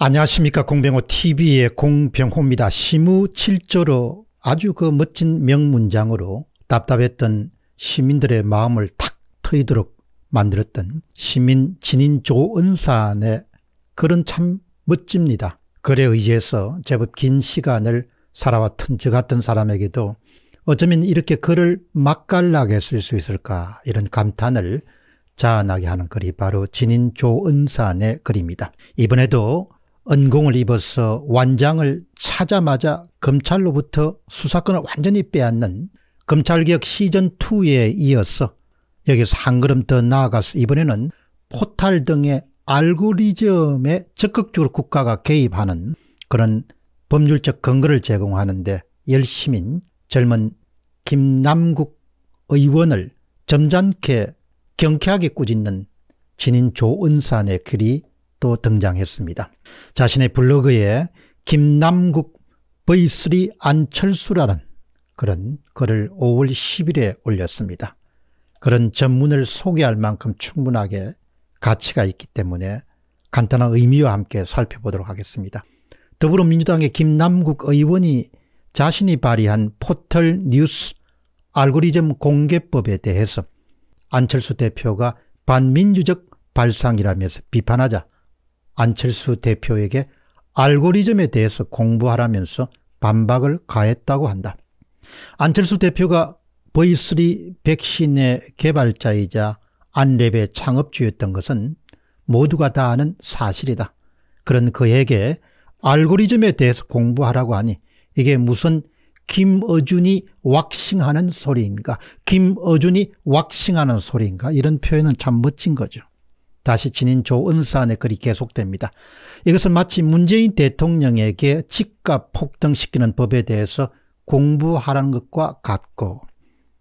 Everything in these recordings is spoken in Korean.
안녕하십니까 공병호 TV의 공병호입니다. 시무 7조로 아주 그 멋진 명문장으로 답답했던 시민들의 마음을 탁 트이도록 만들었던 시민 진인 조은산의 글은 참 멋집니다. 글에 의지해서 제법 긴 시간을 살아왔던 저 같은 사람에게도 어쩌면 이렇게 글을 맛깔나게 쓸 수 있을까 이런 감탄을 자아나게 하는 글이 바로 진인 조은산의 글입니다. 이번에도 은공을 입어서 완장을 차자마자 검찰로부터 수사권을 완전히 빼앗는 검찰개혁 시즌2에 이어서 여기서 한 걸음 더 나아가서 이번에는 포탈 등의 알고리즘에 적극적으로 국가가 개입하는 그런 법률적 근거를 제공하는데 열심인 젊은 김남국 의원을 점잖게 경쾌하게 꾸짖는 진인 조은산의 글이 또 등장했습니다. 자신의 블로그에 김남국 V3 안철수라는 그런 글을 5월 10일에 올렸습니다. 그런 전문을 소개할 만큼 충분하게 가치가 있기 때문에 간단한 의미와 함께 살펴보도록 하겠습니다. 더불어민주당의 김남국 의원이 자신이 발의한 포털 뉴스 알고리즘 공개법에 대해서 안철수 대표가 반민주적 발상이라면서 비판하자 안철수 대표에게 알고리즘에 대해서 공부하라면서 반박을 가했다고 한다. 안철수 대표가 V3 백신의 개발자이자 안랩의 창업주였던 것은 모두가 다 아는 사실이다. 그런 그에게 알고리즘에 대해서 공부하라고 하니 이게 무슨 김어준이 왁싱하는 소리인가 김어준이 왁싱하는 소리인가 이런 표현은 참 멋진 거죠. 다시 지닌 조은산의 글이 계속됩니다. 이것은 마치 문재인 대통령에게 집값 폭등시키는 법에 대해서 공부하라는 것과 같고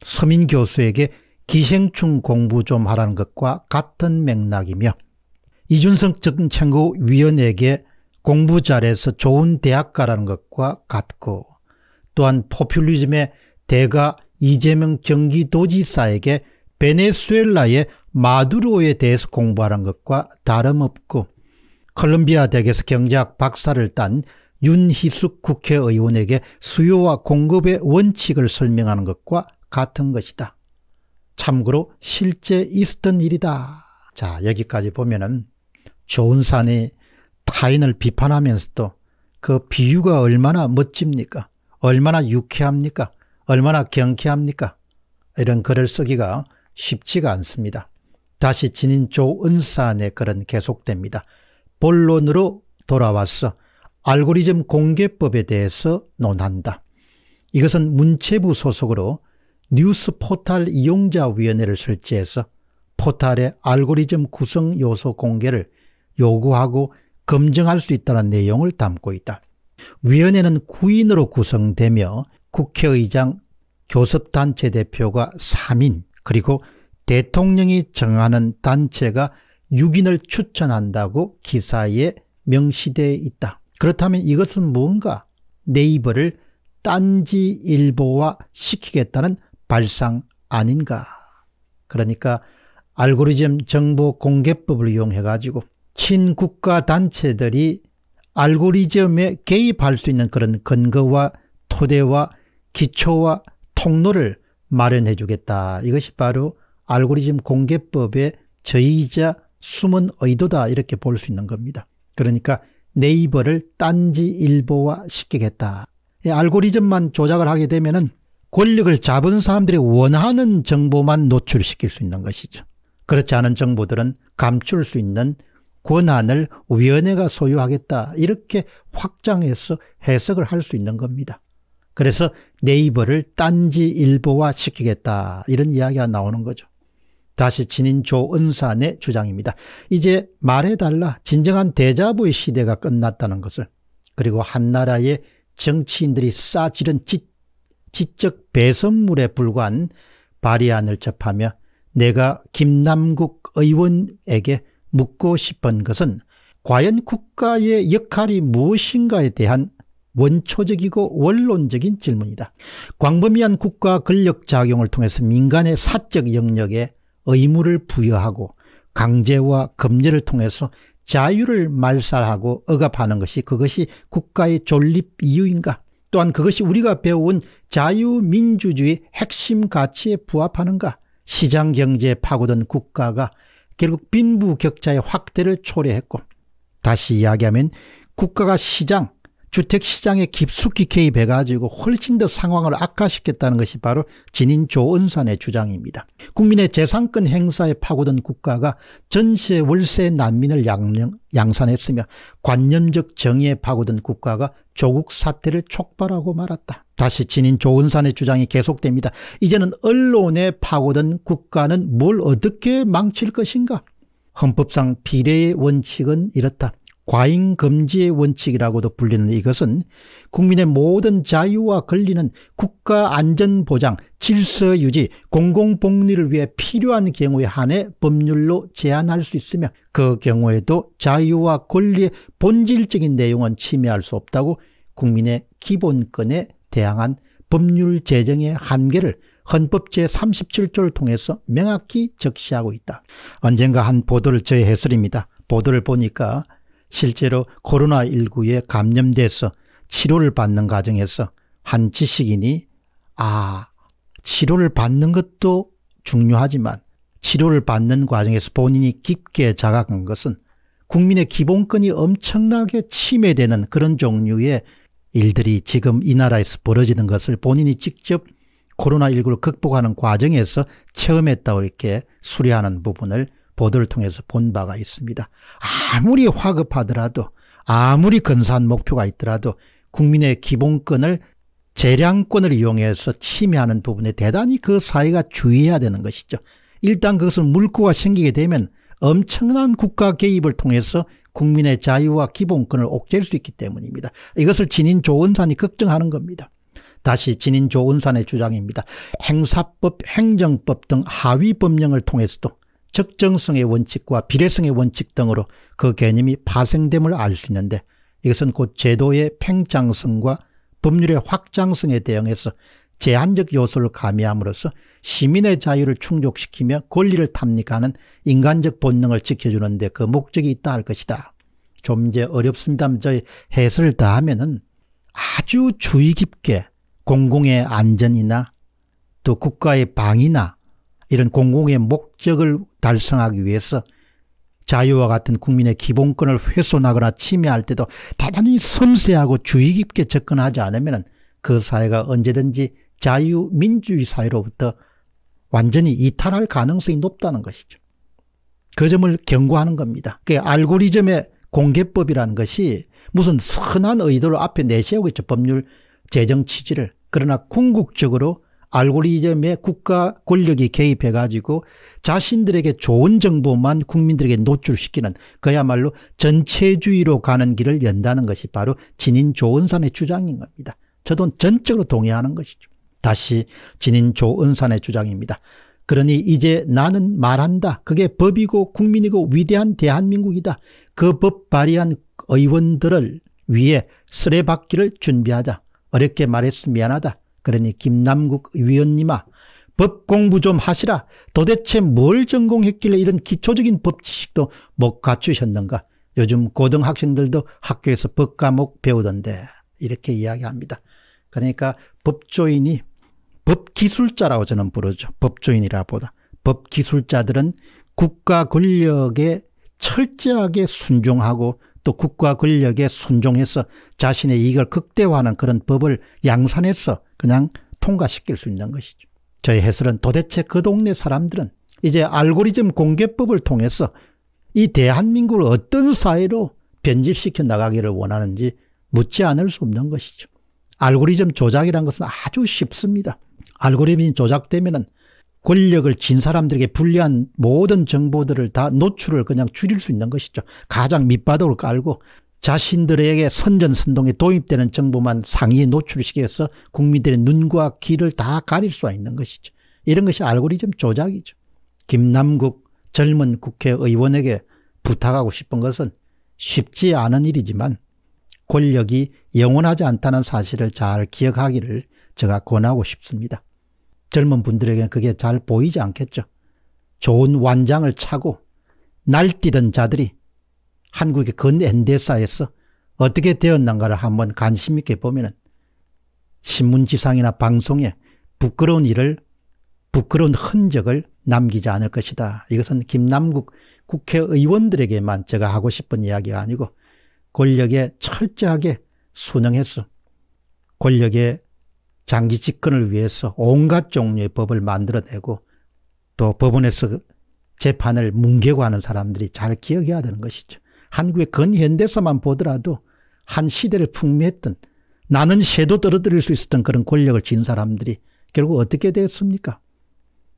서민 교수에게 기생충 공부 좀 하라는 것과 같은 맥락이며 이준석 전 창구위원에게 공부 잘해서 좋은 대학 가라는 것과 같고 또한 포퓰리즘의 대가 이재명 경기도지사에게 베네수엘라의 마두로에 대해서 공부하는 것과 다름없고 컬럼비아 대학에서 경제학 박사를 딴 윤희숙 국회의원에게 수요와 공급의 원칙을 설명하는 것과 같은 것이다. 참고로 실제 있었던 일이다. 자 여기까지 보면은 조은산이 타인을 비판하면서도 그 비유가 얼마나 멋집니까? 얼마나 유쾌합니까? 얼마나 경쾌합니까? 이런 글을 쓰기가 쉽지가 않습니다. 다시 진인 조은산의 글은 계속됩니다. 본론으로 돌아와서 알고리즘 공개법에 대해서 논한다. 이것은 문체부 소속으로 뉴스 포탈 이용자위원회를 설치해서 포탈의 알고리즘 구성 요소 공개를 요구하고 검증할 수 있다는 내용을 담고 있다. 위원회는 9인으로 구성되며 국회의장, 교섭단체 대표가 3인, 그리고 대통령이 정하는 단체가 6인을 추천한다고 기사에 명시되어 있다. 그렇다면 이것은 뭔가 네이버를 딴지일보화 시키겠다는 발상 아닌가. 그러니까 알고리즘 정보 공개법을 이용해 가지고 친국가 단체들이 알고리즘에 개입할 수 있는 그런 근거와 토대와 기초와 통로를 마련해 주겠다. 이것이 바로 알고리즘 공개법의 저의자 숨은 의도다 이렇게 볼 수 있는 겁니다. 그러니까 네이버를 딴지 일보화 시키겠다. 알고리즘만 조작을 하게 되면은 권력을 잡은 사람들이 원하는 정보만 노출시킬 수 있는 것이죠. 그렇지 않은 정보들은 감출 수 있는 권한을 위원회가 소유하겠다 이렇게 확장해서 해석을 할 수 있는 겁니다. 그래서 네이버를 딴지일보화 시키겠다 이런 이야기가 나오는 거죠. 다시 진인 조은산의 주장입니다. 이제 말해달라 진정한 대자보의 시대가 끝났다는 것을 그리고 한나라의 정치인들이 싸지른 지, 지적 배선물에 불과한 발의안을 접하며 내가 김남국 의원에게 묻고 싶은 것은 과연 국가의 역할이 무엇인가에 대한 원초적이고 원론적인 질문이다. 광범위한 국가 권력 작용을 통해서 민간의 사적 영역에 의무를 부여하고 강제와 검열을 통해서 자유를 말살하고 억압하는 것이 그것이 국가의 존립 이유인가 또한 그것이 우리가 배워 자유민주주의 핵심 가치에 부합하는가 시장경제에 파고든 국가가 결국 빈부격차의 확대를 초래했고 다시 이야기하면 국가가 시장 주택시장에 깊숙이 해가지고 훨씬 더 상황을 악화시켰다는 것이 바로 진인 조은산의 주장입니다. 국민의 재산권 행사에 파고든 국가가 전세 월세 난민을 양 양산했으며 관념적 정의에 파고든 국가가 조국 사태를 촉발하고 말았다. 다시 진인 조은산의 주장이 계속됩니다. 이제는 언론에 파고든 국가는 뭘 어떻게 망칠 것인가? 헌법상 비례의 원칙은 이렇다. 과잉 금지의 원칙이라고도 불리는 이것은 국민의 모든 자유와 권리는 국가 안전 보장, 질서 유지, 공공 복리를 위해 필요한 경우에 한해 법률로 제한할 수 있으며 그 경우에도 자유와 권리의 본질적인 내용은 침해할 수 없다고 국민의 기본권에 대항한 법률 제정의 한계를 헌법 제37조를 통해서 명확히 적시하고 있다. 언젠가 한 보도를 저의 해설입니다. 보도를 보니까 실제로 코로나19에 감염돼서 치료를 받는 과정에서 한 지식인이 아, 치료를 받는 것도 중요하지만 치료를 받는 과정에서 본인이 깊게 자각한 것은 국민의 기본권이 엄청나게 침해되는 그런 종류의 일들이 지금 이 나라에서 벌어지는 것을 본인이 직접 코로나19를 극복하는 과정에서 체험했다고 이렇게 수리하는 부분을 보도를 통해서 본 바가 있습니다. 아무리 화급하더라도 아무리 근사한 목표가 있더라도 국민의 기본권을 재량권을 이용해서 침해하는 부분에 대단히 그 사회가 주의해야 되는 것이죠. 일단 그것을 물꼬가 생기게 되면 엄청난 국가 개입을 통해서 국민의 자유와 기본권을 옥죄할수 있기 때문입니다. 이것을 진인 조은산이 걱정하는 겁니다. 다시 진인 조은산의 주장입니다. 행사법, 행정법 등 하위 법령을 통해서도 적정성의 원칙과 비례성의 원칙 등으로 그 개념이 파생됨을 알 수 있는데 이것은 곧 제도의 팽창성과 법률의 확장성에 대응해서 제한적 요소를 가미함으로써 시민의 자유를 충족시키며 권리를 탐닉하는 인간적 본능을 지켜주는데 그 목적이 있다 할 것이다. 좀 이제 어렵습니다만 저희 해설을 다하면 은 아주 주의 깊게 공공의 안전이나 또 국가의 방위나 이런 공공의 목적을 달성하기 위해서 자유와 같은 국민의 기본권을 훼손하거나 침해할 때도 대단히 섬세하고 주의 깊게 접근하지 않으면 그 사회가 언제든지 자유민주주의 사회로부터 완전히 이탈할 가능성이 높다는 것이죠. 그 점을 경고하는 겁니다. 그 알고리즘의 공개법이라는 것이 무슨 선한 의도를 앞에 내세우고 있죠. 법률 재정 취지를. 그러나 궁극적으로 알고리즘에 국가 권력이 개입해 가지고 자신들에게 좋은 정보만 국민들에게 노출시키는 그야말로 전체주의로 가는 길을 연다는 것이 바로 진인 조은산의 주장인 겁니다. 저도 전적으로 동의하는 것이죠. 다시 진인 조은산의 주장입니다. 그러니 이제 나는 말한다. 그게 법이고 국민이고 위대한 대한민국이다. 그 법 발의한 의원들을 위해 쓰레받기를 준비하자. 어렵게 말했으면 미안하다. 그러니 김남국 위원님아 법 공부 좀 하시라. 도대체 뭘 전공했길래 이런 기초적인 법 지식도 못 갖추셨는가. 요즘 고등학생들도 학교에서 법 과목 배우던데 이렇게 이야기합니다. 그러니까 법조인이 법기술자라고 저는 부르죠. 법조인이라 보다. 법기술자들은 국가 권력에 철저하게 순종하고 또 국가 권력에 순종해서 자신의 이익을 극대화하는 그런 법을 양산해서 그냥 통과시킬 수 있는 것이죠. 저의 해설은 도대체 그 동네 사람들은 이제 알고리즘 공개법을 통해서 이 대한민국을 어떤 사회로 변질시켜 나가기를 원하는지 묻지 않을 수 없는 것이죠. 알고리즘 조작이란 것은 아주 쉽습니다. 알고리즘이 조작되면 권력을 진 사람들에게 불리한 모든 정보들을 다 노출을 그냥 줄일 수 있는 것이죠. 가장 밑바닥을 깔고 자신들에게 선전선동에 도입되는 정보만 상위에 노출시켜서 국민들의 눈과 귀를 다 가릴 수가 있는 것이죠. 이런 것이 알고리즘 조작이죠. 김남국 젊은 국회의원에게 부탁하고 싶은 것은 쉽지 않은 일이지만 권력이 영원하지 않다는 사실을 잘 기억하기를 제가 권하고 싶습니다. 젊은 분들에게는 그게 잘 보이지 않겠죠. 좋은 완장을 차고 날뛰던 자들이 한국의 근엔대사에서 어떻게 되었는가를 한번 관심 있게 보면 은 신문지상이나 방송에 부끄러운 일을 부끄러운 흔적을 남기지 않을 것이다. 이것은 김남국 국회의원들에게만 제가 하고 싶은 이야기가 아니고 권력에 철저하게 순응해서 권력의 장기 집권을 위해서 온갖 종류의 법을 만들어내고 또 법원에서 재판을 뭉개고 하는 사람들이 잘 기억해야 되는 것이죠. 한국의 근현대사만 보더라도 한 시대를 풍미했던 나는 새도 떨어뜨릴 수 있었던 그런 권력을 쥔 사람들이 결국 어떻게 되었습니까?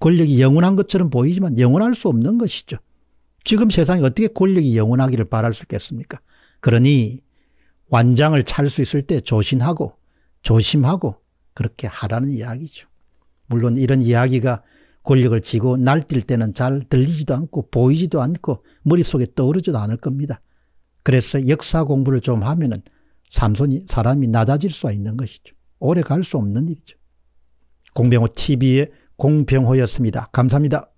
권력이 영원한 것처럼 보이지만 영원할 수 없는 것이죠. 지금 세상에 어떻게 권력이 영원하기를 바랄 수 있겠습니까? 그러니 완장을 찰 수 있을 때 조신하고 조심하고 그렇게 하라는 이야기죠. 물론 이런 이야기가 권력을 쥐고 날뛸 때는 잘 들리지도 않고 보이지도 않고 머릿속에 떠오르지도 않을 겁니다. 그래서 역사 공부를 좀 하면은 삼손이 사람이 낮아질 수가 있는 것이죠. 오래 갈 수 없는 일이죠. 공병호 TV의 공병호였습니다. 감사합니다.